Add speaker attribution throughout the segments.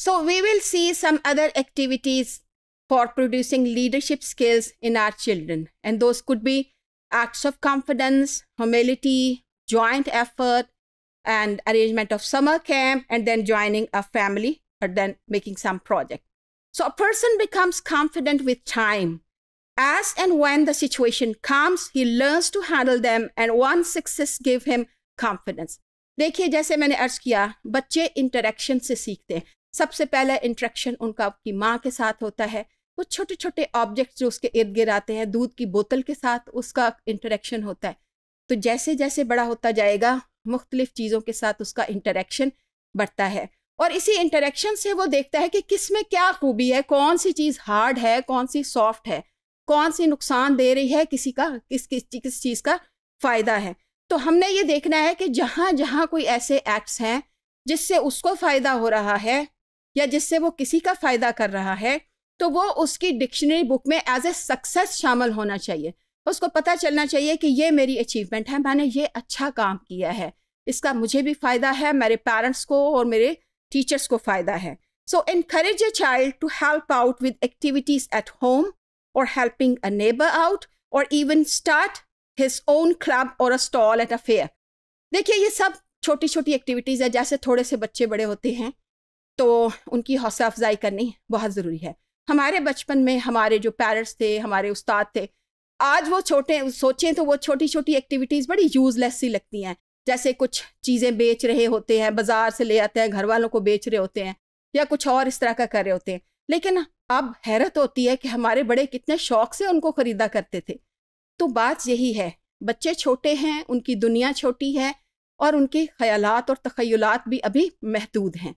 Speaker 1: So we will see some other activities for producing leadership skills in our children. And those could be acts of confidence, humility, joint effort, and arrangement of summer camp, and then joining a family or then making some project. So a person becomes confident with time. As and when the situation comes, he learns to handle them and one success give him confidence. देखिए जैसे मैंने अर्ज किया बच्चे interaction से सीखते हैं सबसे पहला इंट्रैक्शन उनका आपकी माँ के साथ होता है कुछ छोटे छोटे ऑब्जेक्ट्स जो उसके इर्द गिर्द आते हैं दूध की बोतल के साथ उसका इंटरेक्शन होता है तो जैसे जैसे बड़ा होता जाएगा मुख्तलिफ चीज़ों के साथ उसका इंटरेक्शन बढ़ता है और इसी इंटरेक्शन से वो देखता है कि किस में क्या खूबी है कौन सी चीज़ हार्ड है कौन सी सॉफ्ट है कौन सी नुकसान दे रही है किसी का किस किस किस चीज़ का फ़ायदा है तो हमने ये देखना है कि जहाँ जहाँ कोई ऐसे एक्ट्स हैं जिससे उसको फ़ायदा हो रहा है या जिससे वो किसी का फ़ायदा कर रहा है तो वो उसकी डिक्शनरी बुक में एज ए सक्सेस शामिल होना चाहिए उसको पता चलना चाहिए कि ये मेरी अचीवमेंट है मैंने ये अच्छा काम किया है इसका मुझे भी फ़ायदा है मेरे पेरेंट्स को और मेरे टीचर्स को फ़ायदा है so encourage a child to help out with activities at home और हेल्पिंग अ नेबर आउट और even start his own club और a stall at a fair देखिए ये सब छोटी छोटी एक्टिविटीज़ है जैसे थोड़े से बच्चे बड़े होते हैं तो उनकी हौसला अफजाई करनी बहुत ज़रूरी है हमारे बचपन में हमारे जो पेरेंट्स थे हमारे उस्ताद थे आज वो छोटे सोचें तो वो छोटी छोटी एक्टिविटीज़ बड़ी यूज़लेस सी लगती हैं जैसे कुछ चीज़ें बेच रहे होते हैं बाज़ार से ले आते हैं घर वालों को बेच रहे होते हैं या कुछ और इस तरह का कर रहे होते हैं लेकिन अब हैरत होती है कि हमारे बड़े कितने शौक से उनको ख़रीदा करते थे तो बात यही है बच्चे छोटे हैं उनकी दुनिया छोटी है और उनके ख्यालात और तखयलात भी अभी महदूद हैं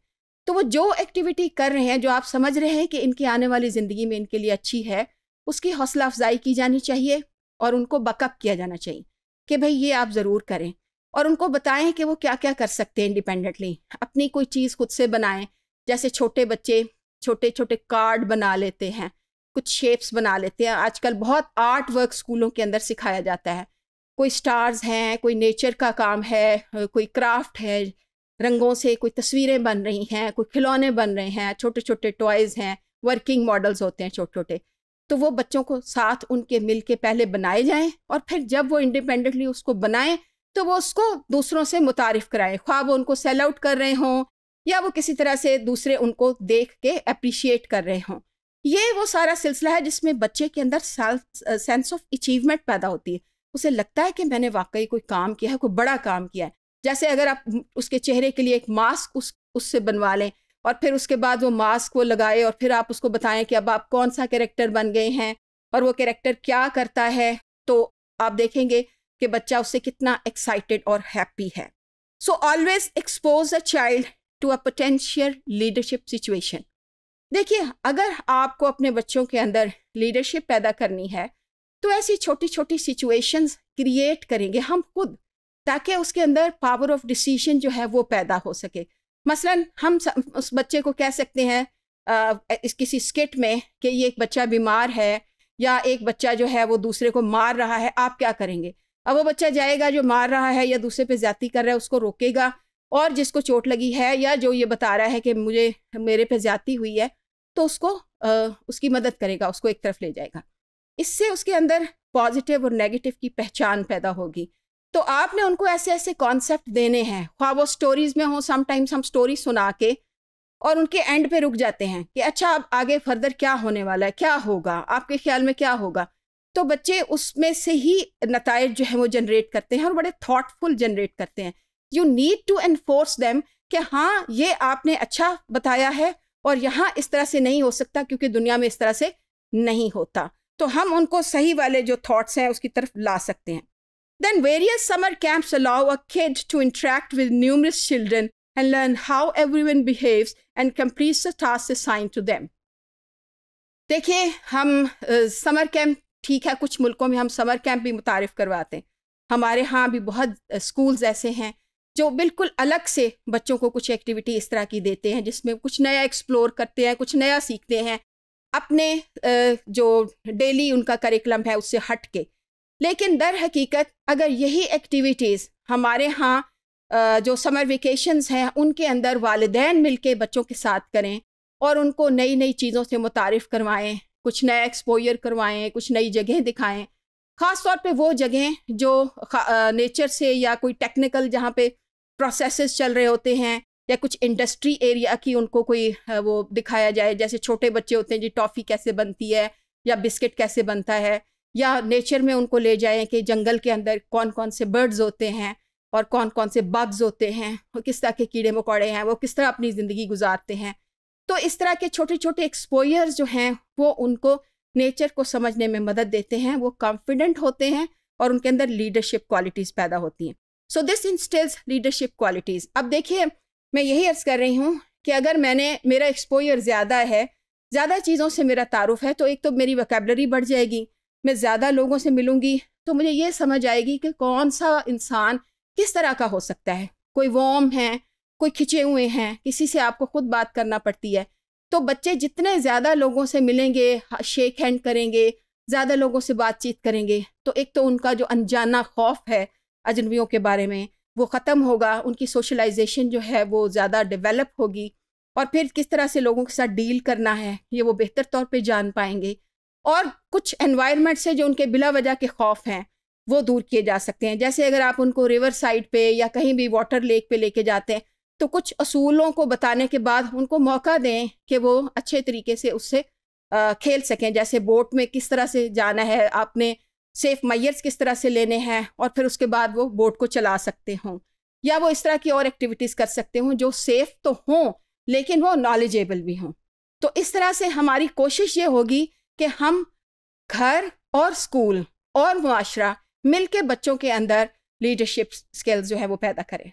Speaker 1: तो वो जो एक्टिविटी कर रहे हैं जो आप समझ रहे हैं कि इनकी आने वाली ज़िंदगी में इनके लिए अच्छी है उसकी हौसला अफजाई की जानी चाहिए और उनको बकअप किया जाना चाहिए कि भाई ये आप ज़रूर करें और उनको बताएं कि वो क्या क्या कर सकते हैं इंडिपेंडेंटली अपनी कोई चीज़ खुद से बनाएं जैसे छोटे बच्चे छोटे छोटे कार्ड बना लेते हैं कुछ शेप्स बना लेते हैं आजकल बहुत आर्ट वर्क स्कूलों के अंदर सिखाया जाता है कोई स्टार्स हैं कोई नेचर का काम है कोई क्राफ्ट है रंगों से कोई तस्वीरें बन रही हैं कोई खिलौने बन रहे हैं छोटे छोटे टॉयज़ हैं वर्किंग मॉडल्स होते हैं छोटे छोटे तो वो बच्चों को साथ उनके मिल के पहले बनाए जाएँ और फिर जब वो इंडिपेंडेंटली उसको बनाएं तो वो उसको दूसरों से मुतारफ़ कराएं ख्वाब वो उनको सेल आउट कर रहे हों या वो किसी तरह से दूसरे उनको देख के अप्रिशिएट कर रहे हों ये वो सारा सिलसिला है जिसमें बच्चे के अंदर सेंस ऑफ अचीवमेंट पैदा होती है उसे लगता है कि मैंने वाकई कोई काम किया है कोई बड़ा काम किया है जैसे अगर आप उसके चेहरे के लिए एक मास्क उस उससे बनवा लें और फिर उसके बाद वो मास्क वो लगाए और फिर आप उसको बताएं कि अब आप कौन सा कैरेक्टर बन गए हैं और वो कैरेक्टर क्या करता है तो आप देखेंगे कि बच्चा उससे कितना एक्साइटेड और हैप्पी है so always expose a child to a potential leadership situation देखिए अगर आपको अपने बच्चों के अंदर लीडरशिप पैदा करनी है तो ऐसी छोटी छोटी सिचुएशंस क्रिएट करेंगे हम खुद ताकि उसके अंदर पावर ऑफ डिसीजन जो है वो पैदा हो सके मसलन हम उस बच्चे को कह सकते हैं इस किसी स्किट में कि ये एक बच्चा बीमार है या एक बच्चा जो है वो दूसरे को मार रहा है आप क्या करेंगे अब वो बच्चा जाएगा जो मार रहा है या दूसरे पे ज्यादा कर रहा है उसको रोकेगा और जिसको चोट लगी है या जो ये बता रहा है कि मुझे मेरे पे ज़्यादा हुई है तो उसको आ, उसकी मदद करेगा उसको एक तरफ ले जाएगा इससे उसके अंदर पॉजिटिव और नेगेटिव की पहचान पैदा होगी तो आपने उनको ऐसे ऐसे कॉन्सेप्ट देने हैं ख्वा वो स्टोरीज में हो समटाइम्स हम स्टोरी सुना के और उनके एंड पे रुक जाते हैं कि अच्छा अब आगे फर्दर क्या होने वाला है क्या होगा आपके ख्याल में क्या होगा तो बच्चे उसमें से ही नतज जो है वो जनरेट करते हैं और बड़े थाटफुल जनरेट करते हैं you need to enforce them कि हाँ ये आपने अच्छा बताया है और यहाँ इस तरह से नहीं हो सकता क्योंकि दुनिया में इस तरह से नहीं होता तो हम उनको सही वाले जो थाट्स हैं उसकी तरफ ला सकते हैं Then various summer camps allow a kid to interact with numerous children and learn how everyone behaves and completes the tasks assigned to them. देखिए हम समर कैंप ठीक है कुछ मुल्कों में हम समर कैंप भी मुतारफ़ करवाते हैं हमारे यहाँ भी बहुत स्कूल्स ऐसे हैं जो बिल्कुल अलग से बच्चों को कुछ एक्टिविटी इस तरह की देते हैं जिसमें कुछ नया एक्सप्लोर करते हैं कुछ नया सीखते हैं अपने जो डेली उनका करिकुलम है उससे हट के लेकिन दर हकीकत अगर यही एक्टिविटीज़ हमारे यहाँ जो समर वेकेशंस हैं उनके अंदर वालदे मिलके बच्चों के साथ करें और उनको नई नई चीज़ों से मुतारफ़ करवाएं कुछ नया एक्सपोजर करवाएं कुछ नई जगह दिखाएं ख़ास तौर पे वो जगह जो नेचर से या कोई टेक्निकल जहाँ पे प्रोसेसेस चल रहे होते हैं या कुछ इंडस्ट्री एरिया की उनको कोई वो दिखाया जाए जैसे छोटे बच्चे होते हैं जी टॉफ़ी कैसे बनती है या बिस्किट कैसे बनता है या नेचर में उनको ले जाएं कि जंगल के अंदर कौन कौन से बर्ड्स होते हैं और कौन कौन से बग्स होते हैं और किस तरह के कीड़े मकोड़े हैं वो किस तरह अपनी ज़िंदगी गुजारते हैं तो इस तरह के छोटे छोटे एक्सपोयर्स जो हैं वो उनको नेचर को समझने में मदद देते हैं वो कॉन्फिडेंट होते हैं और उनके अंदर लीडरशिप क्वालिटीज़ पैदा होती हैं so this instils leadership qualities अब देखिए मैं यही अर्ज़ कर रही हूँ कि अगर मैंने मेरा एक्सपोयर ज़्यादा है ज़्यादा चीज़ों से मेरा तारुफ है तो एक तो मेरी वकेबलरी बढ़ जाएगी मैं ज़्यादा लोगों से मिलूँगी तो मुझे ये समझ आएगी कि कौन सा इंसान किस तरह का हो सकता है कोई वॉम है कोई खिंचे हुए हैं किसी से आपको खुद बात करना पड़ती है तो बच्चे जितने ज़्यादा लोगों से मिलेंगे शेक हैंड करेंगे ज़्यादा लोगों से बातचीत करेंगे तो एक तो उनका जो अनजाना खौफ है अजनबियों के बारे में वो ख़त्म होगा उनकी सोशलाइजेशन जो है वो ज़्यादा डेवलप होगी और फिर किस तरह से लोगों के साथ डील करना है ये वो बेहतर तौर पे जान पाएंगे और कुछ एनवायरनमेंट से जो उनके बिला वजह के खौफ हैं वो दूर किए जा सकते हैं जैसे अगर आप उनको रिवर साइड पे या कहीं भी वाटर लेक पे लेके जाते हैं तो कुछ असूलों को बताने के बाद उनको मौका दें कि वो अच्छे तरीके से उससे खेल सकें जैसे बोट में किस तरह से जाना है आपने सेफ मैयर्स किस तरह से लेने हैं और फिर उसके बाद वो बोट को चला सकते हों या वो इस तरह की और एक्टिविटीज़ कर सकते हों जो सेफ़ तो हों लेकिन वो नॉलेजेबल भी हों तो इस तरह से हमारी कोशिश ये होगी कि हम घर और स्कूल और माशरा मिल के बच्चों के अंदर लीडरशिप स्किल्स जो है वो पैदा करें